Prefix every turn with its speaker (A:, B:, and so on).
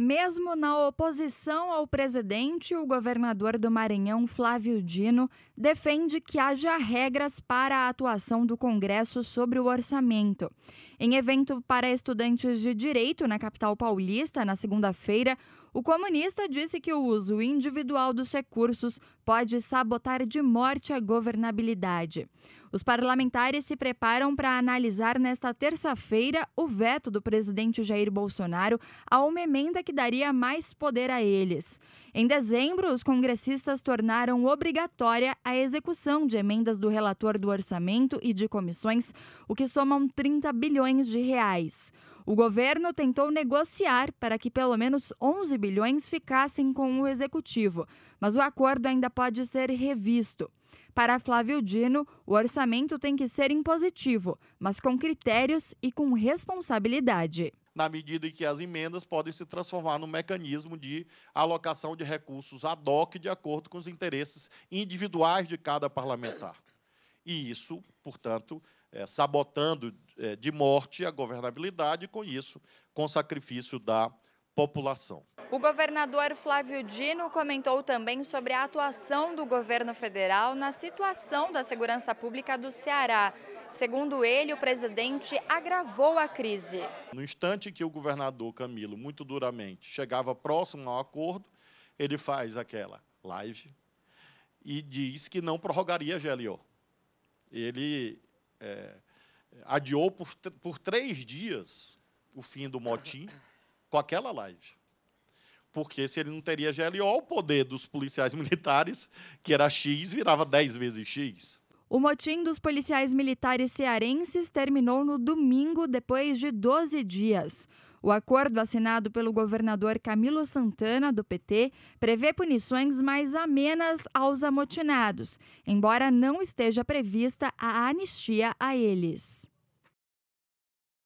A: Mesmo na oposição ao presidente, o governador do Maranhão, Flávio Dino, defende que haja regras para a atuação do Congresso sobre o orçamento. Em evento para estudantes de direito na capital paulista, na segunda-feira, o comunista disse que o uso individual dos recursos pode sabotar de morte a governabilidade. Os parlamentares se preparam para analisar nesta terça-feira o veto do presidente Jair Bolsonaro a uma emenda que daria mais poder a eles. Em dezembro, os congressistas tornaram obrigatória a execução de emendas do relator do orçamento e de comissões, o que somam 30 bilhões de reais. O governo tentou negociar para que pelo menos 11 bilhões ficassem com o executivo, mas o acordo ainda pode ser revisto. Para Flávio Dino, o orçamento tem que ser impositivo, mas com critérios e com responsabilidade
B: na medida em que as emendas podem se transformar num mecanismo de alocação de recursos ad hoc de acordo com os interesses individuais de cada parlamentar. E isso, portanto, é, sabotando é, de morte a governabilidade, com isso, com sacrifício da população.
A: O governador Flávio Dino comentou também sobre a atuação do governo federal na situação da segurança pública do Ceará. Segundo ele, o presidente agravou a crise.
B: No instante que o governador Camilo, muito duramente, chegava próximo ao acordo, ele faz aquela live e diz que não prorrogaria a GLO. Ele é, adiou por, por três dias o fim do motim com aquela live. Porque se ele não teria GLO, o poder dos policiais militares, que era X, virava 10 vezes X.
A: O motim dos policiais militares cearenses terminou no domingo, depois de 12 dias. O acordo assinado pelo governador Camilo Santana, do PT, prevê punições mais amenas aos amotinados, embora não esteja prevista a anistia a eles.